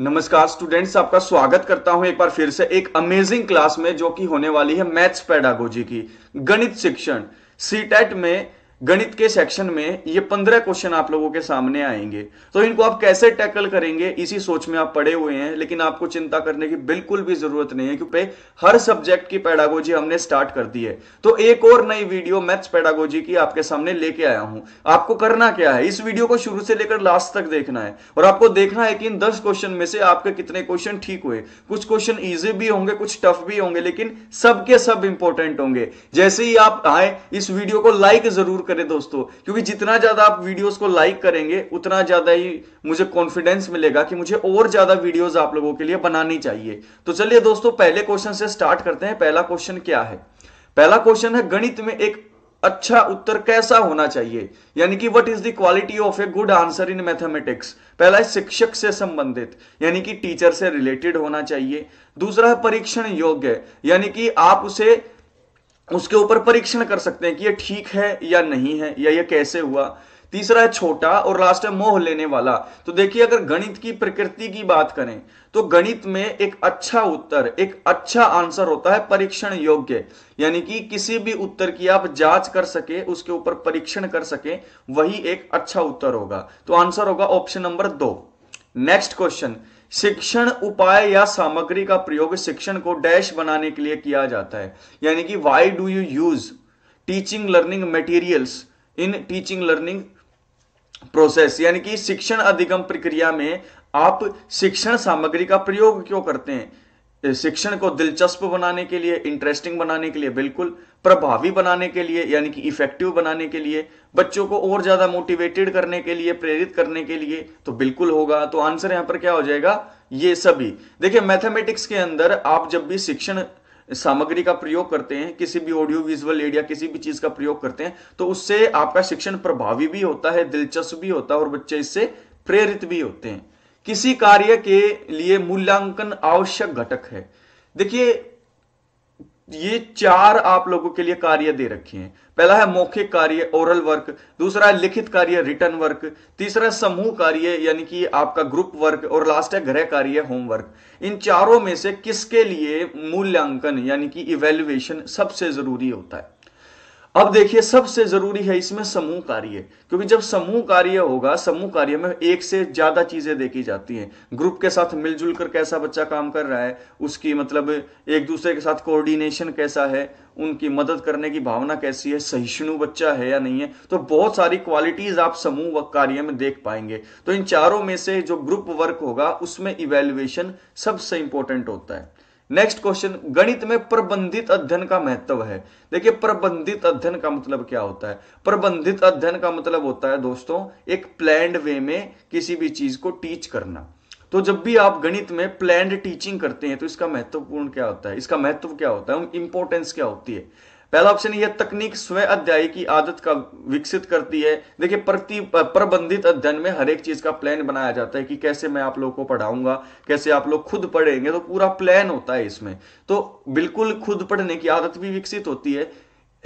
नमस्कार स्टूडेंट्स आपका स्वागत करता हूं एक बार फिर से एक अमेजिंग क्लास में जो कि होने वाली है मैथ्स पैडागोजी की गणित शिक्षण सीटेट e में गणित के सेक्शन में ये पंद्रह क्वेश्चन आप लोगों के सामने आएंगे तो इनको आप कैसे टैकल करेंगे इसी सोच में आप पड़े हुए हैं लेकिन आपको चिंता करने की बिल्कुल भी जरूरत नहीं है क्योंकि हर सब्जेक्ट की पैडागोजी हमने स्टार्ट कर दी है तो एक और नई वीडियो मैथ्स पैडागोजी की आपके सामने लेके आया हूं आपको करना क्या है इस वीडियो को शुरू से लेकर लास्ट तक देखना है और आपको देखना है कि इन दस क्वेश्चन में से आपके कितने क्वेश्चन ठीक हुए कुछ क्वेश्चन ईजी भी होंगे कुछ टफ भी होंगे लेकिन सबके सब इंपॉर्टेंट होंगे जैसे ही आप आए इस वीडियो को लाइक जरूर करें दोस्तों क्योंकि जितना ज़्यादा आप वीडियोस को लाइक करेंगे उतना ज़्यादा ही मुझे कॉन्फिडेंस मिलेगा कि मुझे और ज़्यादा वीडियोस आप लोगों के लिए बनानी चाहिए तो चलिए दोस्तों पहले क्वेश्चन से स्टार्ट करते हैं पहला क्वेश्चन क्या है पहला क्वेश्चन है गणित में एक अच्छा उत्तर कैसा होना चाहिए यानी कि what is the quality of a good answer in mathematics पहला है शिक्षक से संबंधित यानी कि टीचर से रिलेटेड होना चाहिए दूसरा है परीक्षण योग्य यानी कि आप उसे उसके ऊपर परीक्षण कर सकते हैं कि ये ठीक है या नहीं है या ये कैसे हुआ तीसरा है छोटा और लास्ट है मोह लेने वाला तो देखिए अगर गणित की प्रकृति की बात करें तो गणित में एक अच्छा उत्तर एक अच्छा आंसर होता है परीक्षण योग्य यानी कि किसी भी उत्तर की आप जांच कर सके उसके ऊपर परीक्षण कर सके वही एक अच्छा उत्तर होगा तो आंसर होगा ऑप्शन नंबर दो नेक्स्ट क्वेश्चन शिक्षण उपाय या सामग्री का प्रयोग शिक्षण को डैश बनाने के लिए किया जाता है यानी कि why do you use teaching learning materials in teaching learning process यानी कि शिक्षण अधिगम प्रक्रिया में आप शिक्षण सामग्री का प्रयोग क्यों करते हैं शिक्षण को दिलचस्प बनाने के लिए इंटरेस्टिंग बनाने के लिए बिल्कुल प्रभावी बनाने के लिए यानी कि इफेक्टिव बनाने के लिए बच्चों को और ज्यादा मोटिवेटेड करने के लिए प्रेरित करने के लिए तो बिल्कुल होगा तो आंसर यहां पर क्या हो जाएगा ये सभी देखिए मैथमेटिक्स के अंदर आप जब भी शिक्षण सामग्री का प्रयोग करते हैं किसी भी ऑडियो विजुअल एडिया किसी भी चीज का प्रयोग करते हैं तो उससे आपका शिक्षण प्रभावी भी होता है दिलचस्प भी होता है और बच्चे इससे प्रेरित भी होते हैं किसी कार्य के लिए मूल्यांकन आवश्यक घटक है देखिए ये चार आप लोगों के लिए कार्य दे रखे हैं पहला है मौखिक कार्य ओरल वर्क दूसरा है लिखित कार्य रिटर्न वर्क तीसरा समूह कार्य यानी कि आपका ग्रुप वर्क और लास्ट है गृह कार्य होमवर्क इन चारों में से किसके लिए मूल्यांकन यानी कि इवेल्युएशन सबसे जरूरी होता है अब देखिए सबसे जरूरी है इसमें समूह कार्य क्योंकि जब समूह कार्य होगा समूह कार्य में एक से ज्यादा चीजें देखी जाती हैं ग्रुप के साथ मिलजुल कर कैसा बच्चा काम कर रहा है उसकी मतलब एक दूसरे के साथ कोऑर्डिनेशन कैसा है उनकी मदद करने की भावना कैसी है सहिष्णु बच्चा है या नहीं है तो बहुत सारी क्वालिटीज आप समूह व कार्य में देख पाएंगे तो इन चारों में से जो ग्रुप वर्क होगा उसमें इवेल्युएशन सबसे इंपॉर्टेंट होता है नेक्स्ट क्वेश्चन गणित में प्रबंधित अध्ययन का महत्व है देखिए प्रबंधित अध्ययन का मतलब क्या होता है प्रबंधित अध्ययन का मतलब होता है दोस्तों एक प्लैंड वे में किसी भी चीज को टीच करना तो जब भी आप गणित में प्लैंड टीचिंग करते हैं तो इसका महत्वपूर्ण क्या होता है इसका महत्व क्या होता है इंपॉर्टेंस क्या होती है पहला ऑप्शन यह तकनीक स्वयं अध्याय की आदत का विकसित करती है देखिए प्रति प्रबंधित अध्ययन में हर एक चीज का प्लान बनाया जाता है कि कैसे मैं आप लोगों को पढ़ाऊंगा कैसे आप लोग खुद पढ़ेंगे तो पूरा प्लान होता है इसमें तो बिल्कुल खुद पढ़ने की आदत भी विकसित होती है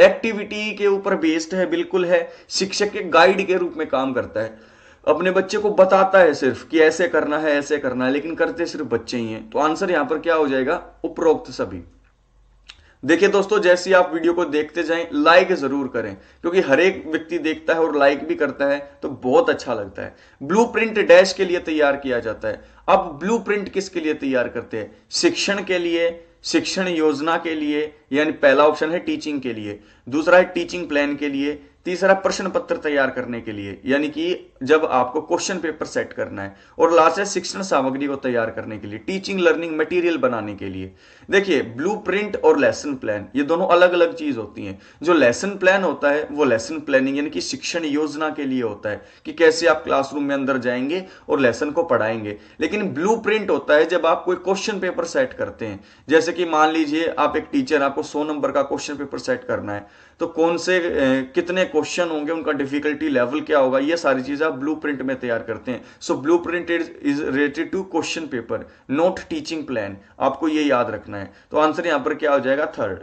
एक्टिविटी के ऊपर बेस्ड है बिल्कुल है शिक्षक के गाइड के रूप में काम करता है अपने बच्चे को बताता है सिर्फ कि ऐसे करना है ऐसे करना है लेकिन करते सिर्फ बच्चे ही हैं तो आंसर यहां पर क्या हो जाएगा उपरोक्त सभी देखिए दोस्तों जैसे आप वीडियो को देखते जाएं लाइक जरूर करें क्योंकि हर एक व्यक्ति देखता है और लाइक भी करता है तो बहुत अच्छा लगता है ब्लू प्रिंट डैश के लिए तैयार किया जाता है अब ब्लू प्रिंट किसके लिए तैयार करते हैं शिक्षण के लिए शिक्षण योजना के लिए यानी पहला ऑप्शन है टीचिंग के लिए दूसरा है टीचिंग प्लान के लिए तीसरा प्रश्न पत्र तैयार करने के लिए यानी कि जब आपको क्वेश्चन पेपर सेट करना है और लास्ट है शिक्षण सामग्री को तैयार करने के लिए टीचिंग लर्निंग मटेरियल बनाने के लिए देखिए ब्लूप्रिंट और लेसन प्लान ये दोनों अलग अलग चीज होती हैं जो लेसन प्लान होता है वो लेसन प्लानिंग यानी कि शिक्षण योजना के लिए होता है कि कैसे आप क्लासरूम में अंदर जाएंगे और लेसन को पढ़ाएंगे लेकिन ब्लू होता है जब आप कोई क्वेश्चन पेपर सेट करते हैं जैसे कि मान लीजिए आप एक टीचर आपको सौ नंबर का क्वेश्चन पेपर सेट करना है तो कौन से कितने क्वेश्चन होंगे उनका डिफिकल्टी लेवल क्या होगा ये सारी चीज़ आप आप ब्लूप्रिंट में तैयार करते हैं so blueprint is related to question paper not teaching plan आपको ये याद रखना है तो आंसर यहां पर क्या हो जाएगा थर्ड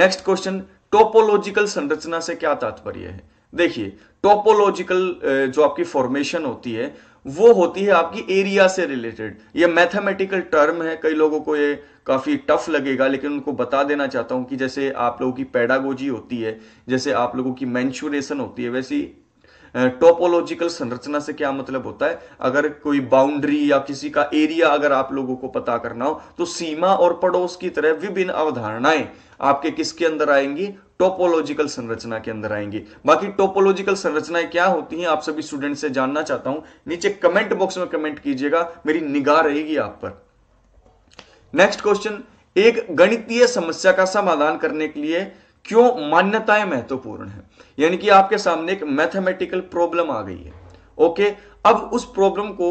नेक्स्ट क्वेश्चन टोपोलॉजिकल संरचना से क्या तात्पर्य है देखिए टोपोलॉजिकल जो आपकी फॉर्मेशन होती है वो होती है आपकी एरिया से रिलेटेड ये मैथमेटिकल टर्म है कई लोगों को ये काफ़ी टफ लगेगा लेकिन उनको बता देना चाहता हूं कि जैसे आप लोगों की पैडागोजी होती है जैसे आप लोगों की मैंशुरेशन होती है वैसी टोपोलॉजिकल संरचना से क्या मतलब होता है अगर कोई बाउंड्री या किसी का एरिया अगर आप लोगों को पता करना हो तो सीमा और पड़ोस की तरह विभिन्न अवधारणाएं आपके किसके अंदर आएंगी टोपोलॉजिकल संरचना के अंदर आएंगी बाकी टोपोलॉजिकल संरचनाएं क्या होती हैं आप सभी स्टूडेंट से जानना चाहता हूं नीचे कमेंट बॉक्स में कमेंट कीजिएगा मेरी निगाह रहेगी आप पर नेक्स्ट क्वेश्चन एक गणितीय समस्या का समाधान करने के लिए क्यों मान्यताएं महत्वपूर्ण है यानी कि आपके सामने एक मैथमेटिकल प्रॉब्लम आ गई है ओके अब उस प्रॉब्लम को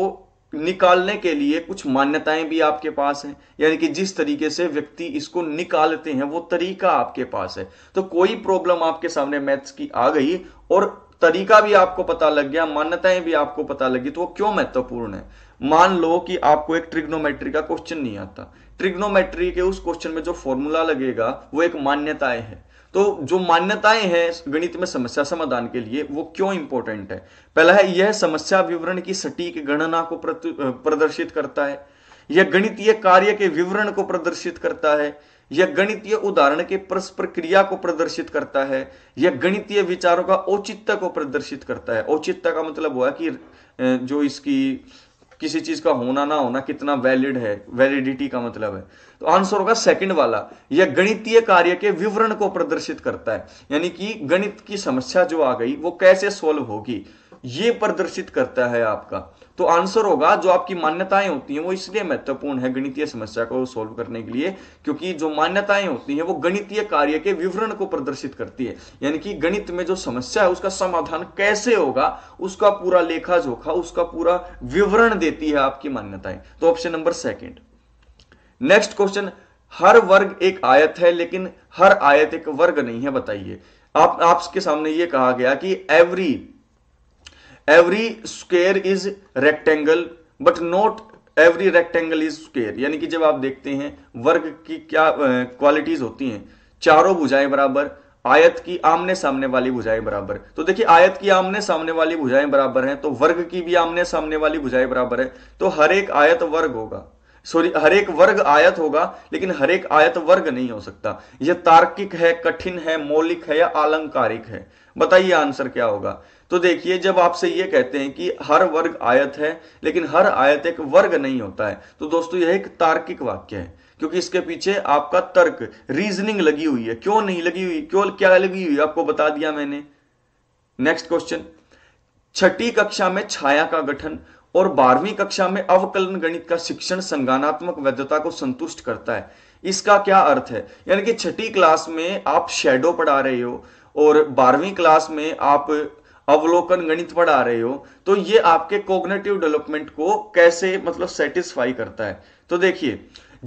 निकालने के लिए कुछ मान्यताएं भी आपके पास हैं यानी कि जिस तरीके से व्यक्ति इसको निकालते हैं वो तरीका आपके पास है तो कोई प्रॉब्लम आपके सामने मैथ्स की आ गई और तरीका भी आपको पता लग गया मान्यताएं भी आपको पता लगी तो वो क्यों महत्वपूर्ण है मान लो कि आपको एक ट्रिग्नोमेट्री का क्वेश्चन नहीं आता ट्रिग्नोमेट्री के उस क्वेश्चन में जो फॉर्मूला लगेगा वो एक मान्यताएं है तो जो मान्यताएं हैं गणित में समस्या समाधान के लिए वो क्यों इंपॉर्टेंट है पहला है यह समस्या विवरण की सटीक गणना को प्रदर्शित करता है यह गणितीय कार्य के विवरण को प्रदर्शित करता है यह गणितीय उदाहरण के परस्पर क्रिया को प्रदर्शित करता है यह गणितीय विचारों का औचित्य को प्रदर्शित करता है औचित्य का मतलब हुआ कि जो इसकी किसी चीज का होना ना होना कितना वैलिड है वैलिडिटी का मतलब है तो आंसर होगा सेकंड वाला यह गणितीय कार्य के विवरण को प्रदर्शित करता है यानी कि गणित की समस्या जो आ गई वो कैसे सोल्व होगी ये प्रदर्शित करता है आपका तो आंसर होगा जो आपकी मान्यताएं होती हैं वो इसलिए महत्वपूर्ण है गणितीय समस्या को सॉल्व करने के लिए क्योंकि जो मान्यताएं होती हैं वो गणितीय कार्य के विवरण को प्रदर्शित करती है यानी कि गणित में जो समस्या है उसका समाधान कैसे होगा उसका पूरा लेखा जोखा उसका पूरा विवरण देती है आपकी मान्यताएं तो option number second next question हर वर्ग एक आयत है लेकिन हर आयत एक वर्ग नहीं है बताइए आप आपके सामने ये कहा गया कि every every square is rectangle but not every rectangle is square यानी कि जब आप देखते हैं वर्ग की क्या क्वालिटीज होती हैं चारों भुजाएं बराबर आयत की आमने सामने वाली भुजाएं बराबर तो देखिए आयत की आमने सामने वाली भुजाएं बराबर हैं तो वर्ग की भी आमने सामने वाली भुजाएं बराबर है तो हर एक आयत वर्ग होगा सॉरी हर एक वर्ग आयत होगा लेकिन हर एक आयत वर्ग नहीं हो सकता यह तार्किक है कठिन है मौलिक है या आलंकारिक है बताइए आंसर क्या होगा तो देखिए जब आपसे ये कहते हैं कि हर वर्ग आयत है लेकिन हर आयत एक वर्ग नहीं होता है तो दोस्तों यह एक तार्किक वाक्य है क्योंकि इसके पीछे आपका तर्क रीजनिंग लगी हुई है क्यों नहीं लगी हुई क्यों क्या लगी हुई आपको बता दिया मैंने नेक्स्ट क्वेश्चन छठी कक्षा में छाया का गठन और बारहवीं कक्षा में अवकलन गणित का शिक्षण संज्ञानात्मक वैधता को संतुष्ट करता है इसका क्या अर्थ है यानी कि छठी क्लास में आप शेडो पढ़ा रहे हो और बारहवीं क्लास में आप अवलोकन गणित पढ़ा रहे हो तो ये आपके कोग्नेटिव डेवलपमेंट को कैसे मतलब सेटिस्फाई करता है तो देखिए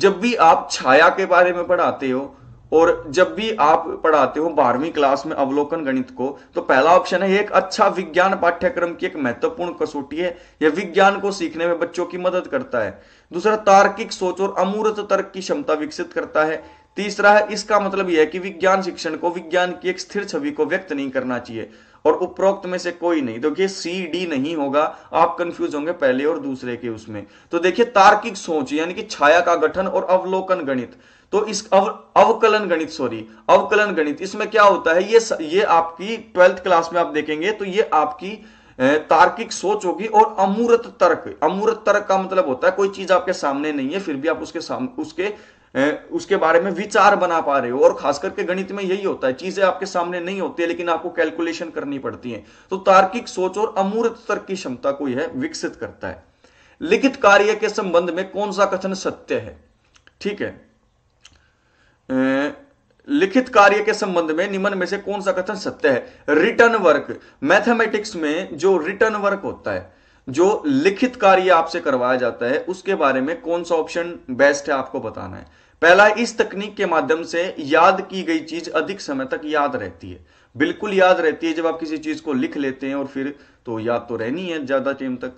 जब भी आप छाया के बारे में पढ़ाते हो और जब भी आप पढ़ाते हो बारहवीं क्लास में अवलोकन गणित को तो पहला ऑप्शन है एक अच्छा विज्ञान पाठ्यक्रम की एक महत्वपूर्ण कसौटी है यह विज्ञान को सीखने में बच्चों की मदद करता है दूसरा तार्किक सोच और अमूर्त तर्क की क्षमता विकसित करता है तीसरा है इसका मतलब यह है कि विज्ञान शिक्षण को विज्ञान की एक स्थिर छवि को व्यक्त नहीं करना चाहिए और उपरोक्त में से कोई नहीं तो ये सी डी नहीं होगा आप कंफ्यूज होंगे पहले और दूसरे के उसमें तो देखिए तार्किक सोच यानी कि छाया का गठन और अवलोकन गणित तो इस अव, अवकलन गणित सॉरी अवकलन गणित इसमें क्या होता है ये ये आपकी ट्वेल्थ क्लास में आप देखेंगे तो ये आपकी तार्किक सोच होगी और अमूर्त तर्क अमूर्त तर्क का मतलब होता है कोई चीज आपके सामने नहीं है फिर भी आप उसके सामने उसके उसके बारे में विचार बना पा रहे हो और खास करके गणित में यही होता है चीजें आपके सामने नहीं होती है लेकिन आपको कैलकुलेशन करनी पड़ती है तो तार्किक सोच और अमूर्त तर्क की क्षमता को यह विकसित करता है लिखित कार्य के संबंध में कौन सा कथन सत्य है ठीक है लिखित कार्य के संबंध में निम्न में से कौन सा कथन सत्य है रिटर्न वर्क मैथमेटिक्स में जो रिटर्न वर्क होता है जो लिखित कार्य आपसे करवाया जाता है उसके बारे में कौन सा ऑप्शन बेस्ट है आपको बताना है पहला इस तकनीक के माध्यम से याद की गई चीज अधिक समय तक याद रहती है बिल्कुल याद रहती है जब आप किसी चीज को लिख लेते हैं और फिर तो याद तो रहनी है ज्यादा टाइम तक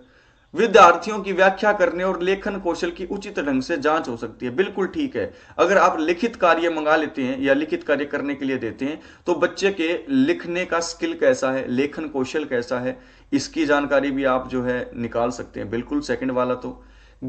विद्यार्थियों की व्याख्या करने और लेखन कौशल की उचित ढंग से जांच हो सकती है बिल्कुल ठीक है अगर आप लिखित कार्य मंगा लेते हैं या लिखित कार्य करने के लिए देते हैं तो बच्चे के लिखने का स्किल कैसा है लेखन कौशल कैसा है इसकी जानकारी भी आप जो है निकाल सकते हैं बिल्कुल सेकेंड वाला तो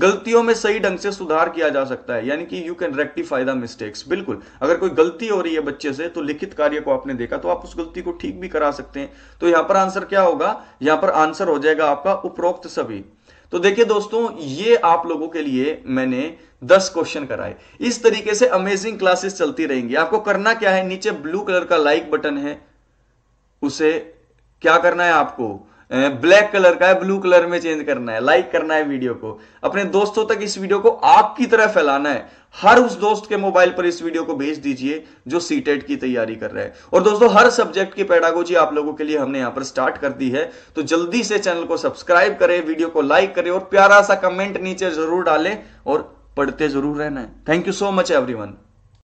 गलतियों में सही ढंग से सुधार किया जा सकता है यानी कि you can rectify the mistakes बिल्कुल अगर कोई गलती हो रही है बच्चे से तो लिखित कार्य को आपने देखा तो आप उस गलती को ठीक भी करा सकते हैं तो यहां पर आंसर क्या होगा यहां पर आंसर हो जाएगा आपका उपरोक्त सभी तो देखिए दोस्तों ये आप लोगों के लिए मैंने 10 क्वेश्चन कराए इस तरीके से अमेजिंग क्लासेस चलती रहेंगी आपको करना क्या है नीचे ब्लू कलर का लाइक बटन है उसे क्या करना है आपको ब्लैक कलर का है ब्लू कलर में चेंज करना है लाइक करना है वीडियो को अपने दोस्तों तक इस वीडियो को आग की तरह फैलाना है हर उस दोस्त के मोबाइल पर इस वीडियो को भेज दीजिए जो सीटेट की तैयारी कर रहे हैं और दोस्तों हर सब्जेक्ट की पैडागोजी आप लोगों के लिए हमने यहां पर स्टार्ट कर दी है तो जल्दी से चैनल को सब्सक्राइब करें वीडियो को लाइक करें और प्यारा सा कमेंट नीचे जरूर डालें और पढ़ते जरूर रहना है thank you so much every